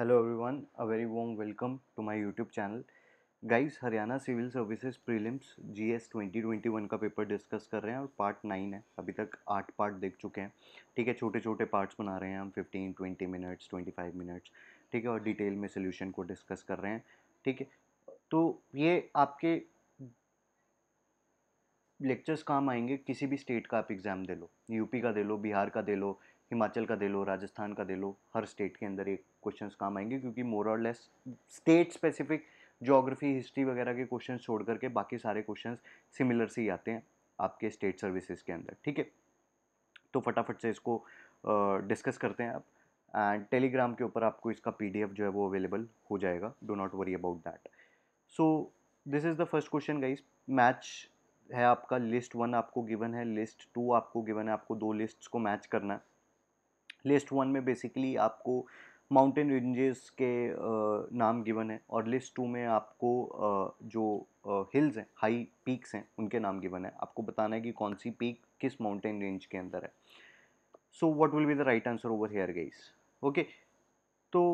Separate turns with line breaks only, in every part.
Hello everyone a very warm welcome to my YouTube channel guys Haryana civil services prelims GS 2021 का paper discuss कर रहे हैं और part nine है अभी तक आठ पार्ट देख चुके हैं ठीक है छोटे छोटे पार्ट्स बना रहे हैं हम fifteen twenty minutes five minutes ठीक है और डिटेल में सोल्यूशन को डिस्कस कर रहे हैं ठीक है तो ये आपके लेक्चर्स काम आएंगे किसी भी स्टेट का आप एग्ज़ाम दे लो यूपी का दे लो बिहार का दे लो हिमाचल का दे लो राजस्थान का दे लो हर स्टेट के अंदर ये क्वेश्चन काम आएंगे क्योंकि मोर और less state specific geography history वगैरह के क्वेश्चन छोड़ करके बाकी सारे क्वेश्चन सिमिलर से ही आते हैं आपके स्टेट सर्विसेज के अंदर ठीक है तो फटाफट से इसको डिस्कस करते हैं आप एंड टेलीग्राम के ऊपर आपको इसका पी जो है वो अवेलेबल हो जाएगा do not worry about that so this is the first question guys match है आपका लिस्ट वन आपको गिवन है लिस्ट टू आपको गिवन है आपको दो लिस्ट्स को मैच करना है लिस्ट वन में बेसिकली आपको माउंटेन रेंजेस के नाम गिवन है और लिस्ट टू में आपको जो हिल्स हैं हाई पीक्स हैं उनके नाम गिवन है आपको बताना है कि कौन सी पीक किस माउंटेन रेंज के अंदर है so what will be the right answer over here guys okay तो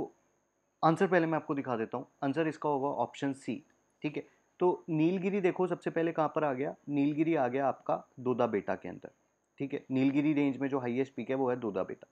आंसर पहले मैं आपको दिखा देता हूँ आंसर इसका होगा ऑप्शन सी ठीक है तो नीलगिरी देखो सबसे पहले कहाँ पर आ गया नीलगिरी आ गया आपका दोदा बेटा के अंदर ठीक है नीलगिरी रेंज में जो हाईएस्ट पीक है वो है दोदा बेटा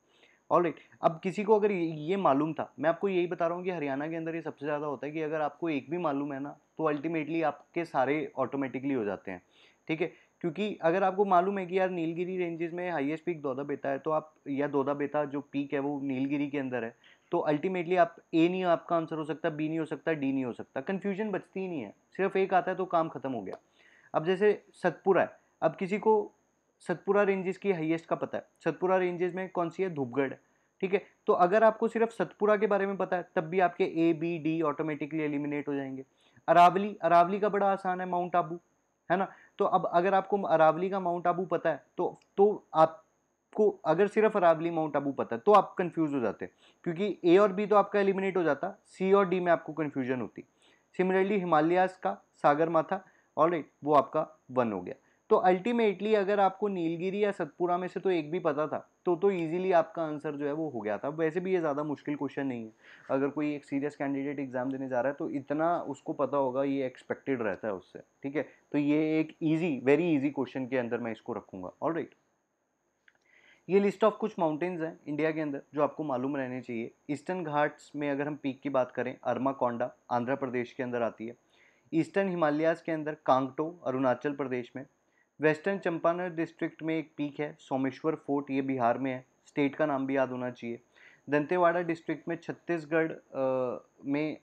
ऑल राइट अब किसी को अगर ये मालूम था मैं आपको यही बता रहा हूँ कि हरियाणा के अंदर ये सबसे ज़्यादा होता है कि अगर आपको एक भी मालूम है ना तो अल्टीमेटली आपके सारे ऑटोमेटिकली हो जाते हैं ठीक है क्योंकि अगर आपको मालूम है कि यार नीलगिरी रेंजेस में हाईएस्ट पीक दौदा बेता है तो आप या दौदा बेता जो पीक है वो नीलगिरी के अंदर है तो अल्टीमेटली आप ए नहीं आपका आंसर हो सकता बी नहीं हो सकता डी नहीं हो सकता कन्फ्यूजन बचती ही नहीं है सिर्फ एक आता है तो काम खत्म हो गया अब जैसे सतपुरा है अब किसी को सतपुरा रेंजेस की हाईएस्ट का पता है सतपुरा रेंजेस में कौन सी है धूपगढ़ ठीक है तो अगर आपको सिर्फ सतपुरा के बारे में पता है तब भी आपके A B D automatically eliminate हो जाएंगे अरावली अरावली का बड़ा आसान है माउंट आबू है ना तो अब अगर आपको अरावली का माउंट आबू पता है तो तो आपको अगर सिर्फ अरावली माउंट आबू पता है तो आप कंफ्यूज हो जाते क्योंकि ए और बी तो आपका एलिमिनेट हो जाता सी और डी में आपको कन्फ्यूजन होती सिमिलरली हिमालयाज का सागर माथा ऑलरेडी वो आपका वन हो गया तो अल्टीमेटली अगर आपको नीलगिरी या सतपुरा में से तो एक भी पता था तो तो इजीली आपका आंसर जो है वो हो गया था वैसे भी ये ज़्यादा मुश्किल क्वेश्चन नहीं है अगर कोई एक सीरियस कैंडिडेट एग्ज़ाम देने जा रहा है तो इतना उसको पता होगा ये एक्सपेक्टेड रहता है उससे ठीक है तो ये एक ईजी वेरी ईजी क्वेश्चन के अंदर मैं इसको रखूँगा ऑल राइट ये लिस्ट ऑफ कुछ माउंटेन्स हैं इंडिया के अंदर जो आपको मालूम रहने चाहिए ईस्टर्न घाट्स में अगर हम पीक की बात करें कोंडा आंध्र प्रदेश के अंदर आती है ईस्टर्न हिमालयाज़ के अंदर कांगटो अरुणाचल प्रदेश में वेस्टर्न चंपानर डिस्ट्रिक्ट में एक पीक है सोमेश्वर फोर्ट ये बिहार में है स्टेट का नाम भी याद होना चाहिए दंतेवाड़ा डिस्ट्रिक्ट में छत्तीसगढ़ में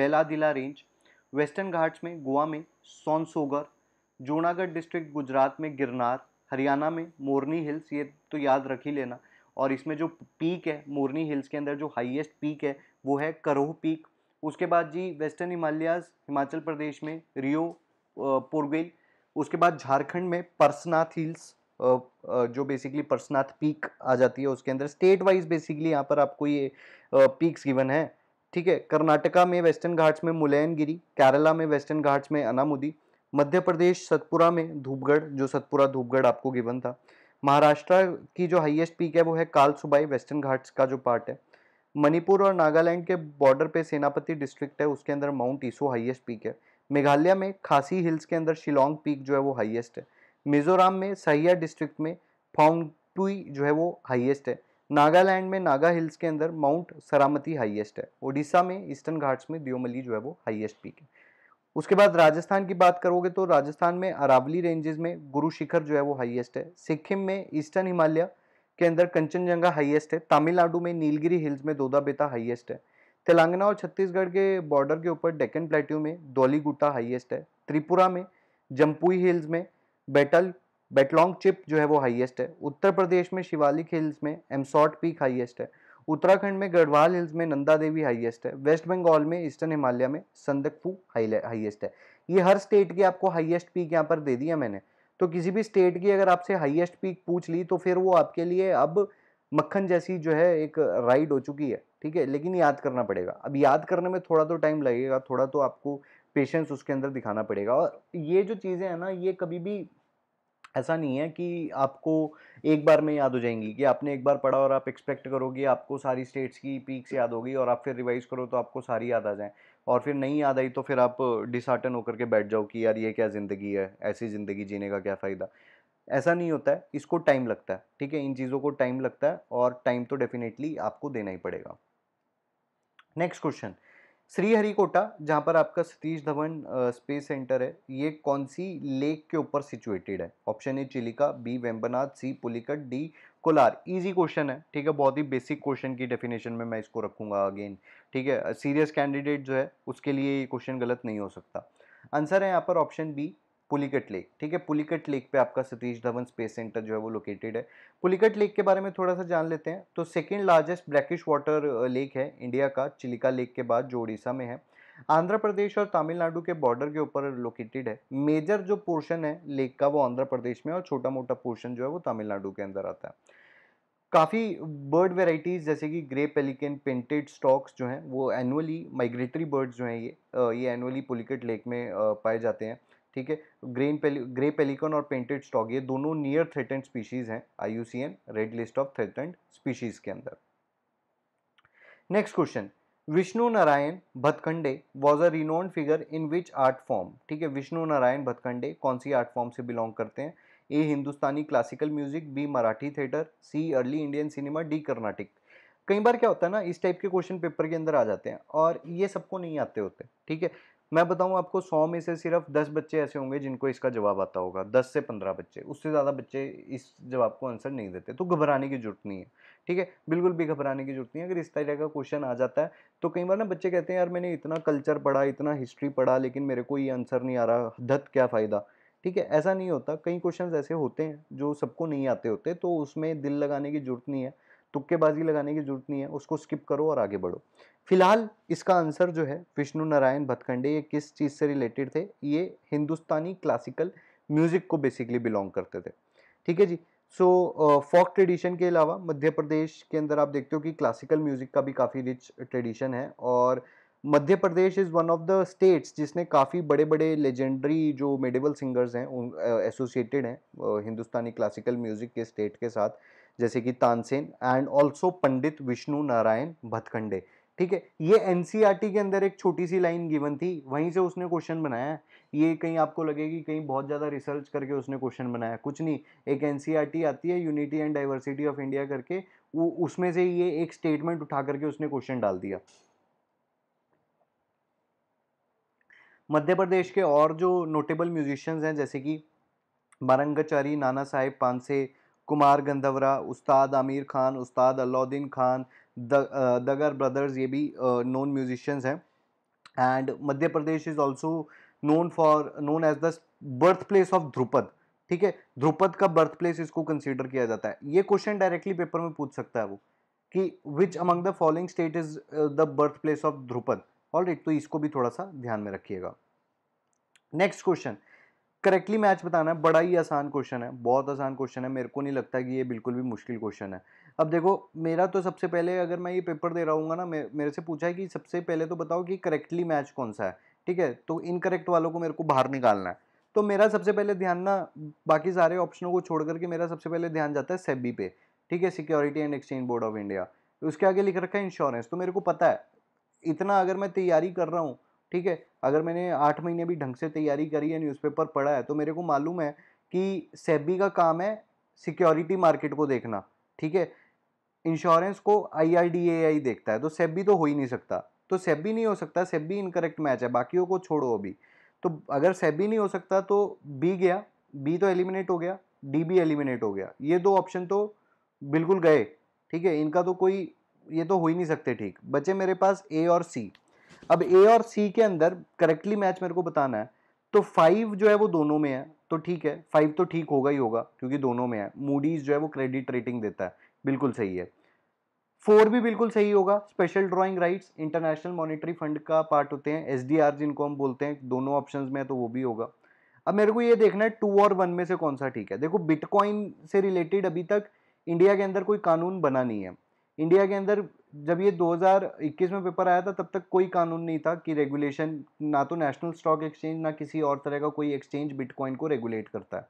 बेलादिला रेंज वेस्टर्न घाट्स में गोवा में सोनसोगर जूनागढ़ डिस्ट्रिक्ट गुजरात में गिरनार हरियाणा में मोरनी हिल्स ये तो याद रख ही लेना और इसमें जो पीक है मोरनी हिल्स के अंदर जो हाईएस्ट पीक है वो है करोह पीक उसके बाद G western Himalayas Himachal Pradesh में रियो पुरगेल उसके बाद झारखंड में पर्सनाथ हिल्स जो बेसिकली पर्सनाथ पीक आ जाती है उसके अंदर स्टेट वाइज बेसिकली यहाँ पर आपको ये पीक्स गिवन है ठीक है कर्नाटका में वेस्टर्न घाट्स में मुलयनगिरी केरला में वेस्टर्न घाट्स में अनामुदी मध्य प्रदेश सतपुरा में धूपगढ़ जो सतपुरा धूपगढ़ आपको गिवन था महाराष्ट्र की जो हाईएस्ट पीक है वो है काल सुबाई वेस्टर्न घाट्स का जो पार्ट है मणिपुर और नागालैंड के बॉर्डर पे सेनापति डिस्ट्रिक्ट है उसके अंदर माउंट ईसो हाईएस्ट पीक है मेघालय में खासी हिल्स के अंदर शिलोंग पीक जो है वो हाईएस्ट है मिजोरम में सहिया डिस्ट्रिक्ट में फाउंटुई जो है वो हाईएस्ट है नागालैंड में नागा हिल्स के अंदर माउंट सरामती हाईएस्ट है ओडिशा में ईस्टर्न घाट्स में दियोमली जो है वो हाईएस्ट पीक है उसके बाद राजस्थान की बात करोगे तो राजस्थान में अरावली रेंजेस में गुरु शिखर जो है वो हाईएस्ट है सिक्किम में ईस्टर्न हिमालय के अंदर कंचनजंगा हाईएस्ट है तमिलनाडु में नीलगिरी हिल्स में दोदा बेता हाईएस्ट है तेलंगाना और छत्तीसगढ़ के बॉर्डर के ऊपर डेक्कन प्लेट्यू में दोलीगुटा हाईएस्ट है त्रिपुरा में जम्पुई हिल्स में बेटल बेटलोंग चिप जो है वो हाईएस्ट है उत्तर प्रदेश में शिवालिक हिल्स में एमसॉट पीक हाईएस्ट है उत्तराखंड में गढ़वाल हिल्स में नंदा देवी हाईएस्ट है वेस्ट बंगाल में ईस्टर्न हिमालय में संदकफू हाईएस्ट है ये हर स्टेट की आपको हाईएस्ट पीक यहाँ पर दे दिया मैंने तो किसी भी स्टेट की अगर आपसे हाईएस्ट पीक पूछ ली तो फिर वो आपके लिए अब मक्खन जैसी जो है एक राइड हो चुकी है ठीक है लेकिन याद करना पड़ेगा अब याद करने में थोड़ा तो टाइम लगेगा थोड़ा तो आपको पेशेंस उसके अंदर दिखाना पड़ेगा और ये जो चीज़ें हैं ना ये कभी भी ऐसा नहीं है कि आपको एक बार में याद हो जाएंगी कि आपने एक बार पढ़ा और आप एक्सपेक्ट करोगे आपको सारी स्टेट्स की पीक्स याद होगी और आप फिर रिवाइज करो तो आपको सारी याद आ जाएँ और फिर नहीं याद आई तो फिर आप डिसआर्टन होकर के बैठ जाओ कि यार ये क्या ज़िंदगी है ऐसी ज़िंदगी जीने का क्या फ़ायदा ऐसा नहीं होता है इसको टाइम लगता है ठीक है इन चीज़ों को टाइम लगता है और टाइम तो डेफिनेटली आपको देना ही पड़ेगा नेक्स्ट क्वेश्चन श्रीहरिकोटा जहाँ पर आपका सतीश धवन स्पेस सेंटर है ये कौन सी लेक के ऊपर सिचुएटेड है option A Chilika B Vembanad C Pulicat D Kolar easy question है ठीक है बहुत ही बेसिक क्वेश्चन की डेफिनेशन में मैं इसको रखूंगा अगेन ठीक है सीरियस कैंडिडेट जो है उसके लिए ये क्वेश्चन गलत नहीं हो सकता आंसर है यहाँ पर ऑप्शन बी पुलिकट लेक ठीक है पुलिकट लेक पे आपका सतीश धवन स्पेस सेंटर जो है वो लोकेटेड है पुलिकट लेक के बारे में थोड़ा सा जान लेते हैं तो second largest brackish water lake है इंडिया का चिलिका लेक के बाद जो उड़ीसा में है आंध्र प्रदेश और तमिलनाडु के बॉर्डर के ऊपर लोकेटेड है मेजर जो पोर्शन है लेक का वो आंध्र प्रदेश में और छोटा मोटा पोर्शन जो है वो तमिलनाडु के अंदर आता है काफ़ी बर्ड वेराइटीज़ जैसे कि ग्रे पेलिकन पेंटेड स्टॉक्स जो हैं वो एनुअली माइग्रेटरी बर्ड्स जो हैं ये ये एनुअली पुलिकट लेक में पाए जाते हैं ठीक है ग्रीन पेली ग्रे पेलिकन और पेंटेड स्टॉक ये दोनों नियर थ्रेटेंड स्पीशीज़ हैं I red list of threatened species के अंदर next question Vishnu Narayan Bhatkhande was a renowned figure in which art form ठीक है विष्णु नारायण भतखंडे कौन सी आर्ट फॉर्म से बिलोंग करते हैं A Hindustani classical music B Marathi theatre C early Indian cinema D Carnatic कई बार क्या होता है ना इस टाइप के क्वेश्चन पेपर के अंदर आ जाते हैं और ये सबको नहीं आते होते ठीक है मैं बताऊं आपको सौ में से सिर्फ दस बच्चे ऐसे होंगे जिनको इसका जवाब आता होगा दस से पंद्रह बच्चे उससे ज़्यादा बच्चे इस जवाब को आंसर नहीं देते तो घबराने की जरूरत नहीं है ठीक है बिल्कुल भी घबराने की जरूरत नहीं है अगर इस तरह का क्वेश्चन आ जाता है तो कई बार ना बच्चे कहते हैं यार मैंने इतना कल्चर पढ़ा इतना हिस्ट्री पढ़ा लेकिन मेरे को ये आंसर नहीं आ रहा धत क्या फ़ायदा ठीक है ऐसा नहीं होता कई क्वेश्चन ऐसे होते हैं जो सबको नहीं आते होते तो उसमें दिल लगाने की जरूरत नहीं है तुक्केबाजी लगाने की जरूरत नहीं है उसको स्किप करो और आगे बढ़ो फिलहाल इसका आंसर जो है विष्णु नारायण भतखंडे ये किस चीज़ से रिलेटेड थे ये हिंदुस्तानी क्लासिकल म्यूज़िक को बेसिकली बिलोंग करते थे ठीक है जी सो फॉक ट्रेडिशन के अलावा मध्य प्रदेश के अंदर आप देखते हो कि क्लासिकल म्यूज़िक का भी काफ़ी रिच ट्रेडिशन है और Madhya Pradesh is one of the states जिसने काफ़ी बड़े बड़े लेजेंडरी जो मेडिवल सिंगर्स हैं उन एसोसिएटेड हैं हिंदुस्तानी क्लासिकल म्यूज़िक के स्टेट के साथ जैसे कि तानसेन एंड ऑल्सो पंडित विष्णु नारायण भतखंडे ठीक है ये एन e के अंदर एक छोटी सी लाइन गिवन थी वहीं से उसने क्वेश्चन बनाया ये कहीं आपको लगे कि कहीं बहुत ज़्यादा रिसर्च करके उसने क्वेश्चन बनाया कुछ नहीं एक एन e आती है unity and diversity of India करके वो उसमें से ये एक स्टेटमेंट उठा करके उसने क्वेश्चन डाल दिया मध्य प्रदेश के और जो नोटेबल म्यूजिशियंस हैं जैसे कि मरंगाचारी नाना साहेब पानसे कुमार गंधवरा उस्ताद आमिर खान उस्ताद अलाउद्दीन खान द, दगर ब्रदर्स ये भी नॉन म्यूजिशियंस हैं and Madhya Pradesh is also known for known as the birth place of Dhrupad ठीक है ध्रुपद का बर्थ प्लेस इसको कंसिडर किया जाता है ये क्वेश्चन डायरेक्टली पेपर में पूछ सकता है वो कि which among the following state is the birth place of Dhrupad all तो इसको भी थोड़ा सा ध्यान में रखिएगा नेक्स्ट क्वेश्चन करेक्टली मैच बताना है बड़ा ही आसान क्वेश्चन है बहुत आसान क्वेश्चन है मेरे को नहीं लगता कि ये बिल्कुल भी मुश्किल क्वेश्चन है अब देखो मेरा तो सबसे पहले अगर मैं ये पेपर दे रहा हूँ ना मेरे से पूछा है कि सबसे पहले तो बताओ कि करेक्टली मैच कौन सा है ठीक है तो इनकरेक्ट वालों को मेरे को बाहर निकालना है तो मेरा सबसे पहले ध्यान ना बाकी सारे ऑप्शनों को छोड़ करके मेरा सबसे पहले ध्यान जाता है सेबी पे ठीक है security and exchange board of India उसके आगे लिख रखा है इंश्योरेंस तो मेरे को पता है इतना अगर मैं तैयारी कर रहा हूँ ठीक है अगर मैंने आठ महीने भी ढंग से तैयारी करी है न्यूज़पेपर पढ़ा है तो मेरे को मालूम है कि सेबी का काम है सिक्योरिटी मार्केट को देखना ठीक है इंश्योरेंस को आई देखता है तो सेबी तो हो ही नहीं सकता तो सेबी नहीं हो सकता सेबी इनकरेक्ट मैच है बाकियों को छोड़ो अभी तो अगर सेबी नहीं हो सकता तो बी गया बी तो एलिमिनेट हो गया डी भी एलिमिनेट हो गया ये दो ऑप्शन तो बिल्कुल गए ठीक है इनका तो कोई ये तो हो ही नहीं सकते ठीक बचे मेरे पास ए और सी अब ए और सी के अंदर करेक्टली मैच मेरे को बताना है तो फाइव जो है वो दोनों में है तो ठीक है फाइव तो ठीक होगा ही होगा क्योंकि दोनों में है मूडीज जो है वो क्रेडिट रेटिंग देता है बिल्कुल सही है फोर भी बिल्कुल सही होगा special drawing rights international monetary fund का पार्ट होते हैं एस जिनको हम बोलते हैं दोनों ऑप्शन में तो वो भी होगा अब मेरे को ये देखना है टू और वन में से कौन सा ठीक है देखो बिटकॉइन से रिलेटेड अभी तक इंडिया के अंदर कोई कानून बना नहीं है इंडिया के अंदर जब ये 2021 में पेपर आया था तब तक कोई कानून नहीं था कि रेगुलेशन ना तो नेशनल स्टॉक एक्सचेंज ना किसी और तरह का कोई एक्सचेंज बिटकॉइन को रेगुलेट करता है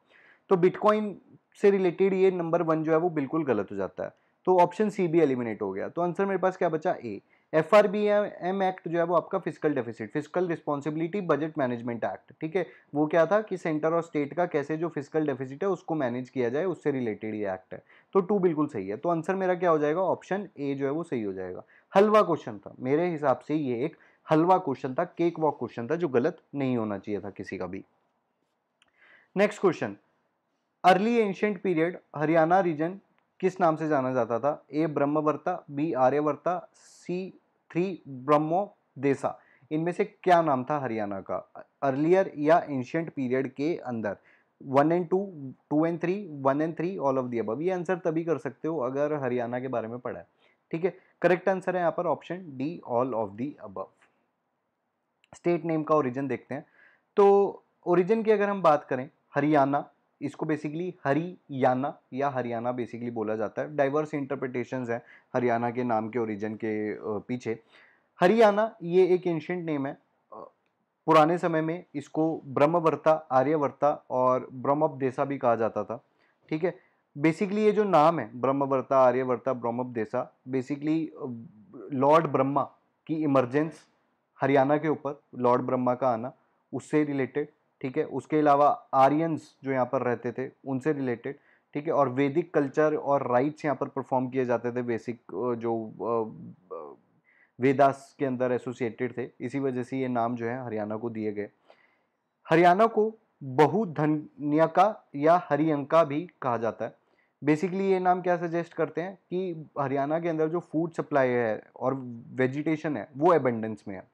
तो बिटकॉइन से रिलेटेड ये नंबर वन जो है वो बिल्कुल गलत हो जाता है तो ऑप्शन सी भी एलिमिनेट हो गया तो आंसर मेरे पास क्या बचा A F R B M M act जो है वो आपका physical deficit physical responsibility budget management act ठीक है वो क्या था कि सेंटर और स्टेट का कैसे जो फिजिकल डेफिसिट है उसको मैनेज किया जाए उससे रिलेटेड ये एक्ट है तो टू बिल्कुल सही है तो आंसर मेरा क्या हो जाएगा ऑप्शन ए जो है वो सही हो जाएगा हलवा क्वेश्चन था मेरे हिसाब से ये एक हलवा क्वेश्चन था केक वॉक क्वेश्चन था जो गलत नहीं होना चाहिए था किसी का भी next question early ancient period Haryana region किस नाम से जाना जाता था ए ब्रह्मवर्ता बी आर्यवर्ता सी थ्री ब्रह्मो देसा इनमें से क्या नाम था हरियाणा का अर्लियर या एंशियंट पीरियड के अंदर one and two two and three one and three all of the अब ये आंसर तभी कर सकते हो अगर हरियाणा के बारे में पढ़ा है ठीक है करेक्ट आंसर है यहाँ पर option D all of the above state name का ओरिजिन देखते हैं तो ओरिजिन की अगर हम बात करें हरियाणा इसको बेसिकली हरियाणा या हरियाणा बेसिकली बोला जाता है डाइवर्स इंटरप्रिटेशन है हरियाणा के नाम के ओरिजिन के पीछे हरियाणा ये एक एंशेंट नेम है पुराने समय में इसको ब्रह्मवर्ता आर्यवर्ता और ब्रह्मपदेसा भी कहा जाता था ठीक है बेसिकली ये जो नाम है ब्रह्मवर्ता आर्यवर्ता ब्रह्मपदेसा बेसिकली लॉर्ड ब्रह्मा की इमरजेंस हरियाणा के ऊपर लॉर्ड ब्रह्मा का आना उससे रिलेटेड ठीक है उसके अलावा आर्यंस जो यहाँ पर रहते थे उनसे रिलेटेड ठीक है और वैदिक कल्चर और राइट्स यहाँ पर परफॉर्म किए जाते थे बेसिक जो वेदास के अंदर एसोसिएटेड थे इसी वजह से ये नाम जो है हरियाणा को दिए गए हरियाणा को बहुधन्यका या हरियंका भी कहा जाता है बेसिकली ये नाम क्या सजेस्ट करते हैं कि हरियाणा के अंदर जो फूड सप्लाई है और वेजिटेशन है वो एबेंडेंस में है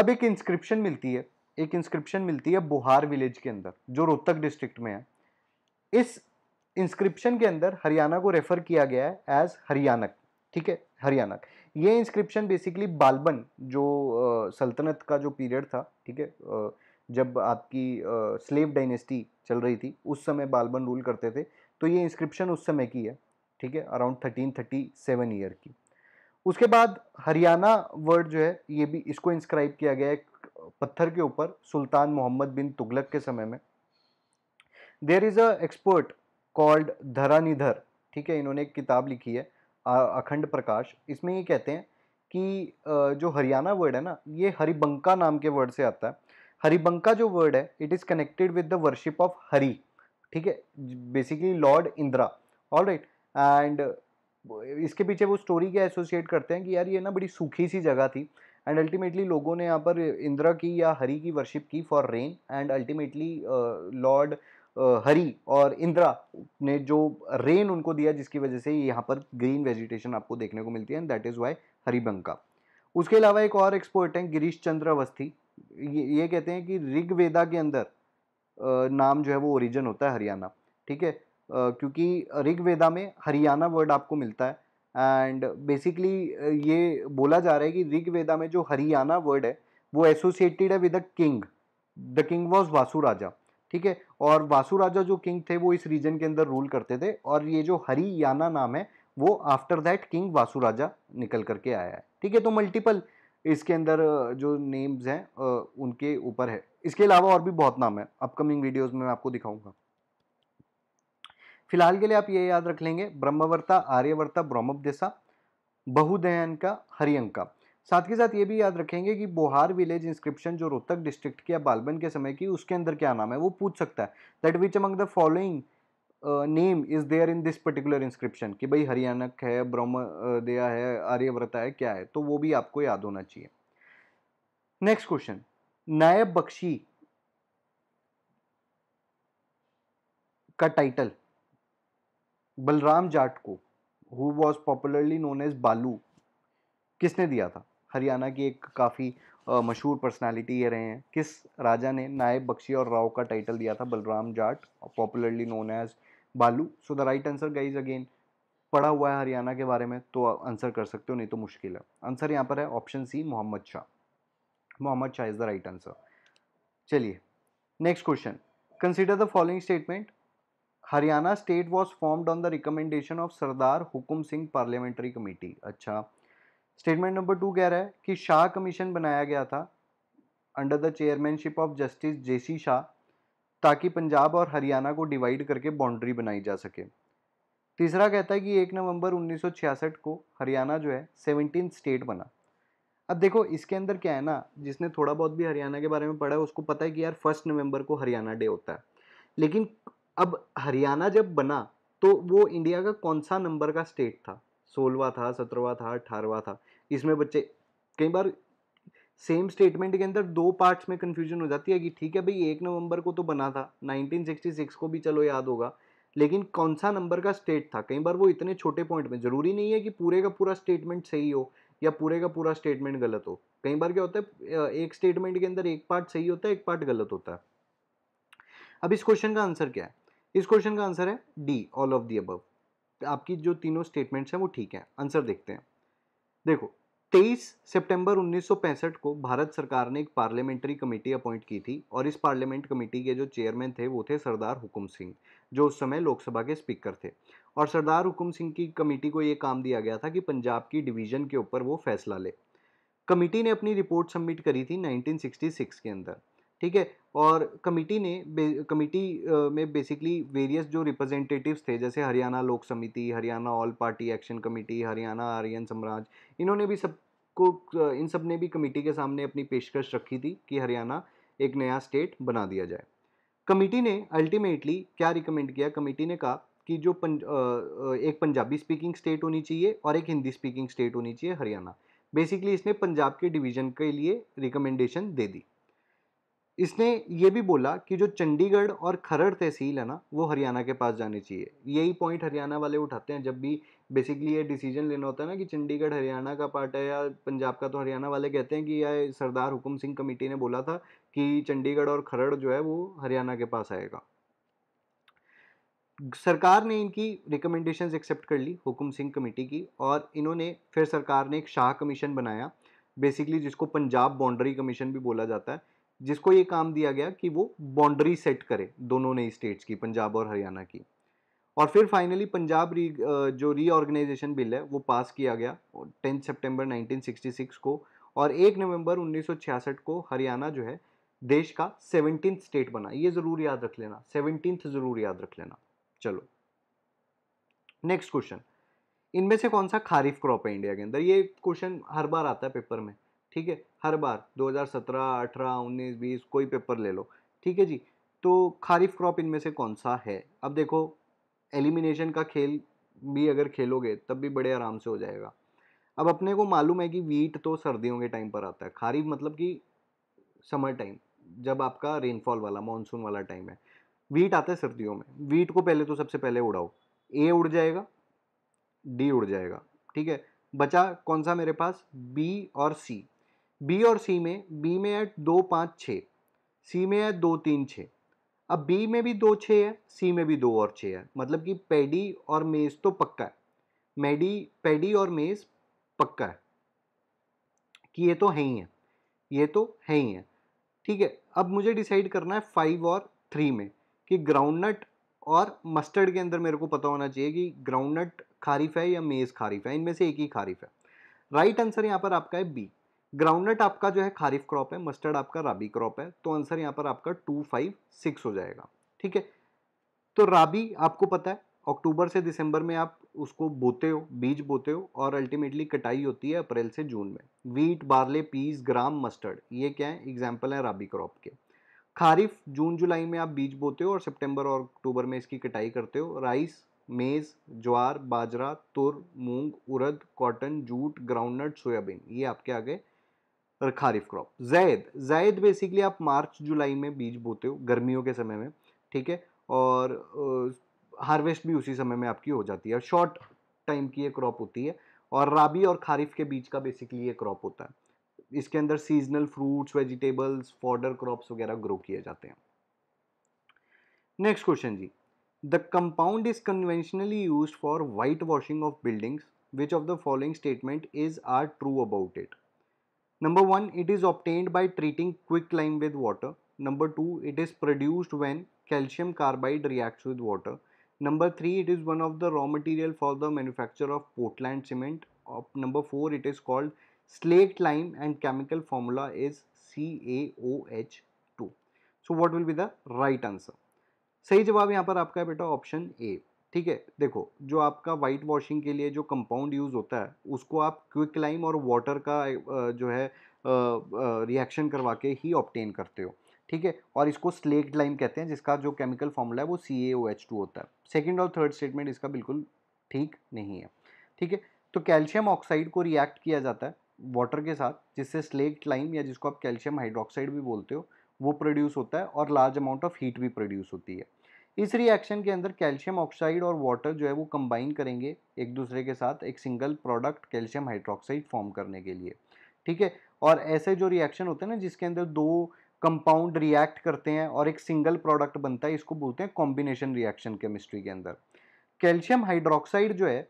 अब एक इंस्क्रिप्शन मिलती है एक इंस्क्रिप्शन मिलती है बुहार विलेज के अंदर जो रोहतक डिस्ट्रिक्ट में है इस इंस्क्रिप्शन के अंदर हरियाणा को रेफर किया गया है एज हरियाणक ठीक है हरियाणा ये इंस्क्रिप्शन बेसिकली बालबन जो सल्तनत का जो पीरियड था ठीक है जब आपकी स्लेव डायनेस्टी चल रही थी उस समय बालबन रूल करते थे तो ये इंस्क्रिप्शन उस समय की है ठीक है around thirteen thirty seven year की उसके बाद हरियाणा वर्ड जो है ये भी इसको इंस्क्राइब किया गया है पत्थर के ऊपर सुल्तान मोहम्मद बिन तुगलक के समय में there is a expert called Dharanidhar ठीक है इन्होंने एक किताब लिखी है अखंड प्रकाश इसमें ये कहते हैं कि जो हरियाणा वर्ड है ना ये हरिबंका नाम के वर्ड से आता है हरिबंका जो वर्ड है it is connected with the worship of Hari ठीक है basically lord Indira all right and इसके पीछे वो स्टोरी क्या एसोसिएट करते हैं कि यार ये ना बड़ी सूखी सी जगह थी एंड अल्टीमेटली लोगों ने यहाँ पर इंदिरा की या हरी की वर्शिप की for rain and ultimately lord Hari और इंदिरा ने जो रेन उनको दिया जिसकी वजह से यहाँ पर ग्रीन वेजिटेशन आपको देखने को मिलती है and that is why Haribanka उसके अलावा एक और एक्सपर्ट हैं गिरीश चंद्र अवस्थी ये, ये कहते हैं कि ऋग्वेदा के अंदर uh, नाम जो है वो ओरिजिन होता है हरियाणा ठीक है uh, क्योंकि ऋग्वेदा में हरियाणा वर्ड आपको मिलता है एंड बेसिकली uh, ये बोला जा रहा है कि ऋग्वेदा में जो हरियाणा वर्ड है वो एसोसिएटेड है with a king the king was Vasu Raja ठीक है और वासु राजा जो किंग थे वो इस रीजन के अंदर रूल करते थे और ये जो हरियाणा नाम है वो after that king Vasu Raja निकल करके आया है ठीक है तो मल्टीपल इसके अंदर uh, जो नेम्स हैं uh, उनके ऊपर है इसके अलावा और भी बहुत नाम है अपकमिंग वीडियोज़ में मैं आपको दिखाऊंगा फिलहाल के लिए आप ये याद रख लेंगे ब्रह्मवर्ता आर्यवर्ता ब्रह्मोपदेशा बहुदयन का हरियंग का साथ के साथ ये भी याद रखेंगे कि बोहार विलेज इंस्क्रिप्शन जो रोहतक डिस्ट्रिक्ट की या बालबन के समय की उसके अंदर क्या नाम है वो पूछ सकता है that which among the following name is there in this particular inscription कि भाई हरियाणक है ब्रह्म दया है आर्यव्रता है क्या है तो वो भी आपको याद होना चाहिए नेक्स्ट क्वेश्चन नायब बख्शी का टाइटल बलराम जाट को who was popularly known as Balu किसने दिया था हरियाणा की एक काफ़ी मशहूर पर्सनालिटी ये रहे हैं किस राजा ने नायब बख्शी और राव का टाइटल दिया था Balram Jat popularly known as Balu so the right answer guys again पढ़ा हुआ है हरियाणा के बारे में तो आंसर कर सकते हो नहीं तो मुश्किल है आंसर यहाँ पर है option C Mohammad Shah Mohammad Shah is the right answer चलिए next question consider the following statement Haryana state was formed on the recommendation of Sardar Hukum Singh parliamentary committee अच्छा स्टेटमेंट नंबर टू कह रहा है कि शाह कमीशन बनाया गया था under the chairmanship of justice J C Shah ताकि पंजाब और हरियाणा को डिवाइड करके बाउंड्री बनाई जा सके तीसरा कहता है कि एक नवंबर 1966 को हरियाणा जो है सेवनटीन स्टेट बना अब देखो इसके अंदर क्या है ना जिसने थोड़ा बहुत भी हरियाणा के बारे में पढ़ा है उसको पता है कि यार फर्स्ट नवंबर को हरियाणा डे होता है लेकिन अब हरियाणा जब बना तो वो इंडिया का कौन सा नंबर का स्टेट था सोलवा था सत्रहवा था अठारहवा था इसमें बच्चे कई बार सेम स्टेटमेंट के अंदर दो पार्ट्स में कन्फ्यूजन हो जाती है कि ठीक है भाई एक नवंबर को तो बना था 1966 को भी चलो याद होगा लेकिन कौन सा नंबर का स्टेट था कई बार वो इतने छोटे पॉइंट में ज़रूरी नहीं है कि पूरे का पूरा स्टेटमेंट सही हो या पूरे का पूरा स्टेटमेंट गलत हो कई बार क्या होता है एक स्टेटमेंट के अंदर एक पार्ट सही होता है एक पार्ट गलत होता है अब इस क्वेश्चन का आंसर क्या है इस क्वेश्चन का आंसर है D all of the above आपकी जो तीनों स्टेटमेंट्स हैं वो ठीक हैं आंसर देखते हैं देखो 23 सितंबर 1965 को भारत सरकार ने एक पार्लियामेंट्री कमेटी अपॉइंट की थी और इस पार्लियामेंट कमेटी के जो चेयरमैन थे वो थे सरदार हुकुम सिंह जो उस समय लोकसभा के स्पीकर थे और सरदार हुकुम सिंह की कमेटी को ये काम दिया गया था कि पंजाब की डिवीजन के ऊपर वो फैसला ले कमेटी ने अपनी रिपोर्ट सबमिट करी थी 1966 के अंदर ठीक है और कमेटी ने कमेटी में बेसिकली वेरियस जो रिप्रेजेंटेटिव्स थे जैसे Haryana Lok Samiti Haryana all party action committee Haryana Aryan Samrajya इन्होंने भी सबको इन सब ने भी कमेटी के सामने अपनी पेशकश रखी थी कि हरियाणा एक नया स्टेट बना दिया जाए कमेटी ने अल्टीमेटली क्या रिकमेंड किया कमेटी ने कहा कि जो पंज, एक पंजाबी स्पीकिंग स्टेट होनी चाहिए और एक हिंदी स्पीकिंग स्टेट होनी चाहिए हरियाणा बेसिकली इसने पंजाब के डिवीजन के लिए रिकमेंडेशन दे दी इसने ये भी बोला कि जो चंडीगढ़ और खरड़ तहसील है ना वो हरियाणा के पास जानी चाहिए यही पॉइंट हरियाणा वाले उठाते हैं जब भी बेसिकली ये डिसीजन लेना होता है ना कि चंडीगढ़ हरियाणा का पार्ट है या पंजाब का तो हरियाणा वाले कहते हैं कि यह सरदार हुकुम सिंह कमेटी ने बोला था कि चंडीगढ़ और खरड़ जो है वो हरियाणा के पास आएगा सरकार ने इनकी रिकमेंडेशंस एक्सेप्ट कर ली हुकुम सिंह कमेटी की और इन्होंने फिर सरकार ने एक शाह कमीशन बनाया बेसिकली जिसको पंजाब बाउंड्री कमीशन भी बोला जाता है जिसको ये काम दिया गया कि वो बाउंड्री सेट करे दोनों नई स्टेट्स की पंजाब और हरियाणा की और फिर फाइनली पंजाब री जो रीऑर्गेनाइजेशन बिल है वो पास किया गया टेंथ सितंबर 1966 को और एक नवंबर 1966 को हरियाणा जो है देश का सेवनटीन स्टेट बना ये ज़रूर याद रख लेना सेवनटीन ज़रूर याद रख लेना चलो नेक्स्ट क्वेश्चन इनमें से कौन सा खारीफ क्रॉप है इंडिया के अंदर ये क्वेश्चन हर बार आता है पेपर में ठीक है हर बार 2017, 18, 19, 20 कोई पेपर ले लो ठीक है जी तो खारिफ क्रॉप इनमें से कौन सा है अब देखो एलिमिनेशन का खेल भी अगर खेलोगे तब भी बड़े आराम से हो जाएगा अब अपने को मालूम है कि वीट तो सर्दियों के टाइम पर आता है खारिफ मतलब कि समर टाइम जब आपका रेनफॉल वाला मानसून वाला टाइम है वीट आता है सर्दियों में वीट को पहले तो सबसे पहले उड़ाओ ए उड़ जाएगा डी उड़ जाएगा ठीक है बचा कौन सा मेरे पास बी और सी बी और सी में बी में है दो पाँच छः सी में है दो तीन छः अब बी में भी दो छः है सी में भी दो और छः है मतलब कि पेडी और मेज़ तो पक्का है मेडी पेडी और मेज़ पक्का है कि ये तो है ही है ये तो है ही है ठीक है अब मुझे डिसाइड करना है फाइव और थ्री में कि ग्राउंडनट और मस्टर्ड के अंदर मेरे को पता होना चाहिए कि ग्राउंडनट खारीफ है या मेज़ खारीफ है इनमें से एक ही खारीफ है राइट आंसर यहाँ पर आपका है बी ग्राउंडनट आपका जो है खारिफ क्रॉप है मस्टर्ड आपका राबी क्रॉप है तो आंसर यहाँ पर आपका टू फाइव सिक्स हो जाएगा ठीक है तो राबी आपको पता है अक्टूबर से दिसंबर में आप उसको बोते हो बीज बोते हो और अल्टीमेटली कटाई होती है अप्रैल से जून में wheat barley peas gram mustard ये क्या है एग्जाम्पल है राबी क्रॉप के खारिफ जून जुलाई में आप बीज बोते हो और सितंबर और अक्टूबर में इसकी कटाई करते हो राइस मेज़ jowar bajra tur moong urad cotton jute groundnut soybean ये आपके आगे खारिफ क्रॉप जैद जैद बेसिकली आप मार्च जुलाई में बीज बोते हो गर्मियों के समय में ठीक है और हार्वेस्ट भी उसी समय में आपकी हो जाती है शॉर्ट टाइम की ये क्रॉप होती है और राबी और खारिफ के बीच का बेसिकली ये क्रॉप होता है इसके अंदर seasonal fruits vegetables fodder crops वगैरह ग्रो किए जाते हैं नेक्स्ट क्वेश्चन जी the compound is conventionally use for white washing of buildings which of the following statement is are true about it Number one, it is obtained by treating quicklime with water. Number two, it is produced when calcium carbide reacts with water. Number three, it is one of the raw material for the manufacture of Portland cement. number four, it is called slaked lime and chemical formula is CaOH2. So what will be the right answer? सही जवाब यहाँ पर आपका है बेटा option A ठीक है देखो जो आपका वाइट वॉशिंग के लिए जो कंपाउंड यूज़ होता है उसको आप क्विक लाइम और वाटर का जो है रिएक्शन करवा के ही ऑप्टेन करते हो ठीक है और इसको स्लेक्ड लाइम कहते हैं जिसका जो केमिकल फॉर्मूला है वो सी ए ओ एच टू होता है सेकेंड और थर्ड स्टेटमेंट इसका बिल्कुल ठीक नहीं है ठीक है तो कैल्शियम ऑक्साइड को रिएक्ट किया जाता है वाटर के साथ जिससे स्लेक्ड लाइम या जिसको आप कैल्शियम हाइड्रोक्साइड भी बोलते हो वो प्रोड्यूस होता है और लार्ज अमाउंट ऑफ हीट भी प्रोड्यूस होती है इस रिएक्शन के अंदर कैल्शियम ऑक्साइड और वाटर जो है वो कंबाइन करेंगे एक दूसरे के साथ एक single product calcium hydroxide form करने के लिए ठीक है और ऐसे जो रिएक्शन होते हैं ना जिसके अंदर दो कंपाउंड रिएक्ट करते हैं और एक सिंगल प्रोडक्ट बनता है इसको बोलते हैं कॉम्बिनेशन रिएक्शन केमिस्ट्री के अंदर कैल्शियम हाइड्रोक्साइड जो है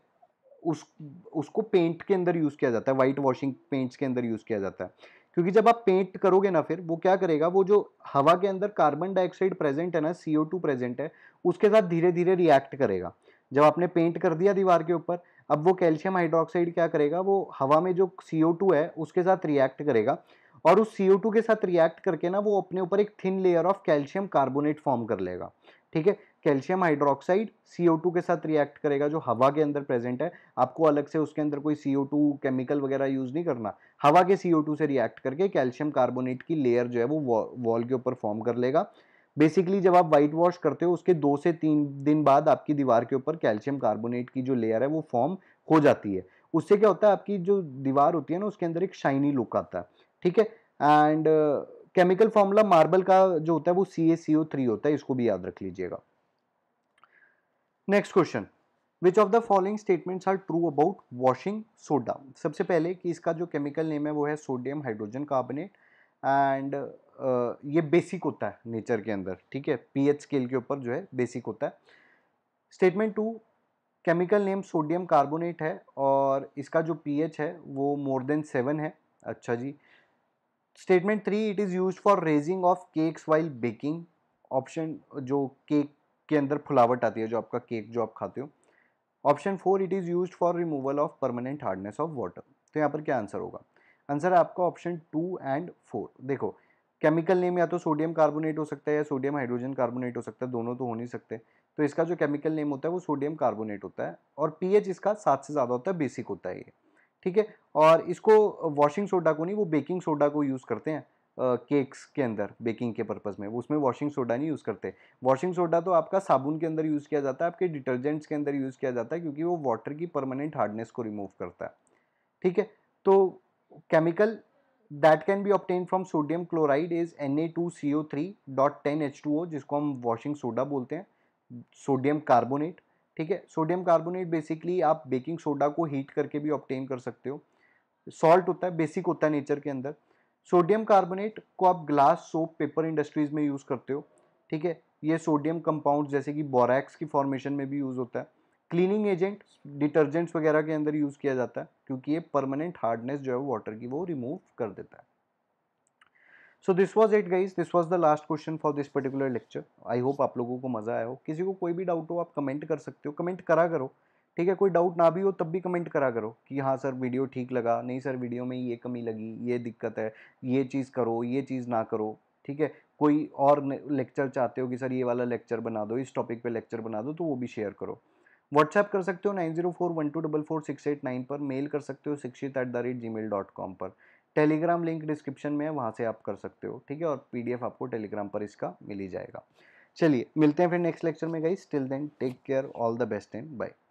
उस उसको पेंट के अंदर यूज़ किया जाता है वाइट वॉशिंग पेंट्स के अंदर यूज़ किया जाता है क्योंकि जब आप पेंट करोगे ना फिर वो क्या करेगा वो जो हवा के अंदर कार्बन डाइऑक्साइड प्रेजेंट है ना सी प्रेजेंट है उसके साथ धीरे धीरे रिएक्ट करेगा जब आपने पेंट कर दिया दीवार के ऊपर अब वो कैल्शियम हाइड्रोक्साइड क्या करेगा वो हवा में जो सी है उसके साथ रिएक्ट करेगा और उस सी के साथ रिएक्ट करके ना वो अपने ऊपर एक thin layer of calcium carbonate form कर लेगा ठीक है कैल्शियम हाइड्रोक्साइड CO2 के साथ रिएक्ट करेगा जो हवा के अंदर प्रेजेंट है आपको अलग से उसके अंदर कोई CO2 केमिकल वगैरह यूज़ नहीं करना हवा के CO2 से रिएक्ट करके कैल्शियम कार्बोनेट की लेयर जो है वो वॉल के ऊपर फॉर्म कर लेगा बेसिकली जब आप वाइट वॉश करते हो उसके दो से तीन दिन बाद आपकी दीवार के ऊपर कैल्शियम कार्बोनेट की जो लेयर है वो फॉर्म हो जाती है उससे क्या होता है आपकी जो दीवार होती है ना उसके अंदर एक शाइनी लुक आता है ठीक है एंड केमिकल फॉर्मूला मार्बल का जो होता है वो सी ए सी ओ थ्री होता है इसको भी याद रख लीजिएगा next question which of the following statements are true about washing soda सबसे पहले कि इसका जो केमिकल नेम है वो है सोडियम हाइड्रोजन कार्बोनेट एंड ये बेसिक होता है नेचर के अंदर ठीक है पीएच स्केल के ऊपर जो है बेसिक होता है statement two chemical name sodium carbonate है और इसका जो पीएच है वो मोर देन सेवन है अच्छा जी statement three it is use for raising of cakes while baking option जो केक के अंदर फुलावट आती है जो आपका केक जो आप खाते हो option four it is use for removal of permanent hardness of water तो यहाँ पर क्या आंसर होगा आंसर है आपका ऑप्शन टू एंड फोर देखो केमिकल नेम या तो सोडियम कार्बोनेट हो सकता है या सोडियम हाइड्रोजन कार्बोनेट हो सकता है दोनों तो हो नहीं सकते तो इसका जो केमिकल नेम होता है वो सोडियम कार्बोनेट होता है और पी इसका सात से ज़्यादा होता है बेसिक होता है ये ठीक है और इसको वॉशिंग सोडा को नहीं वो बेकिंग सोडा को यूज़ करते हैं केक्स के अंदर बेकिंग के पर्पज़ में उसमें वॉशिंग सोडा नहीं यूज़ करते वॉशिंग सोडा तो आपका साबुन के अंदर यूज़ किया जाता है आपके डिटर्जेंट्स के अंदर यूज़ किया जाता है क्योंकि वो वाटर की परमानेंट हार्डनेस को रिमूव करता है ठीक है तो chemical that can be obtain from sodium chloride is N A two C O three dot ten H two O जिसको हम वॉशिंग सोडा बोलते हैं सोडियम कार्बोनेट ठीक है सोडियम कार्बोनेट बेसिकली आप बेकिंग सोडा को हीट करके भी ऑप्टेन कर सकते हो सॉल्ट होता है बेसिक होता है नेचर के अंदर सोडियम कार्बोनेट को आप ग्लास सोप पेपर इंडस्ट्रीज में यूज़ करते हो ठीक है ये सोडियम कंपाउंड जैसे कि बोरैक्स की फॉर्मेशन में भी यूज़ होता है क्लीनिंग एजेंट डिटर्जेंट्स वगैरह के अंदर यूज़ किया जाता है क्योंकि ये परमानेंट हार्डनेस जो है वाटर की वो रिमूव कर देता है so this was it guys this was the last question for this particular lecture I hope आप लोगों को मज़ा आया हो किसी को कोई भी डाउट हो आप कमेंट कर सकते हो कमेंट करा करो ठीक है कोई डाउट ना भी हो तब भी कमेंट करा करो कि हाँ सर वीडियो ठीक लगा नहीं सर वीडियो में ये कमी लगी ये दिक्कत है ये चीज़ करो ये चीज़ ना करो ठीक है कोई और लेक्चर चाहते हो कि सर ये वाला लेक्चर बना दो इस टॉपिक पे लेक्चर बना दो तो वो भी शेयर करो व्हाट्सएप कर सकते हो nine zero four one two double four six eight nine पर मेल कर सकते हो Shikshit at the rate G mail dot com पर टेलीग्राम लिंक डिस्क्रिप्शन में है वहाँ से आप कर सकते हो ठीक है और पीडीएफ आपको टेलीग्राम पर इसका मिल ही जाएगा चलिए मिलते हैं फिर नेक्स्ट लेक्चर में guys still then take care all the best and bye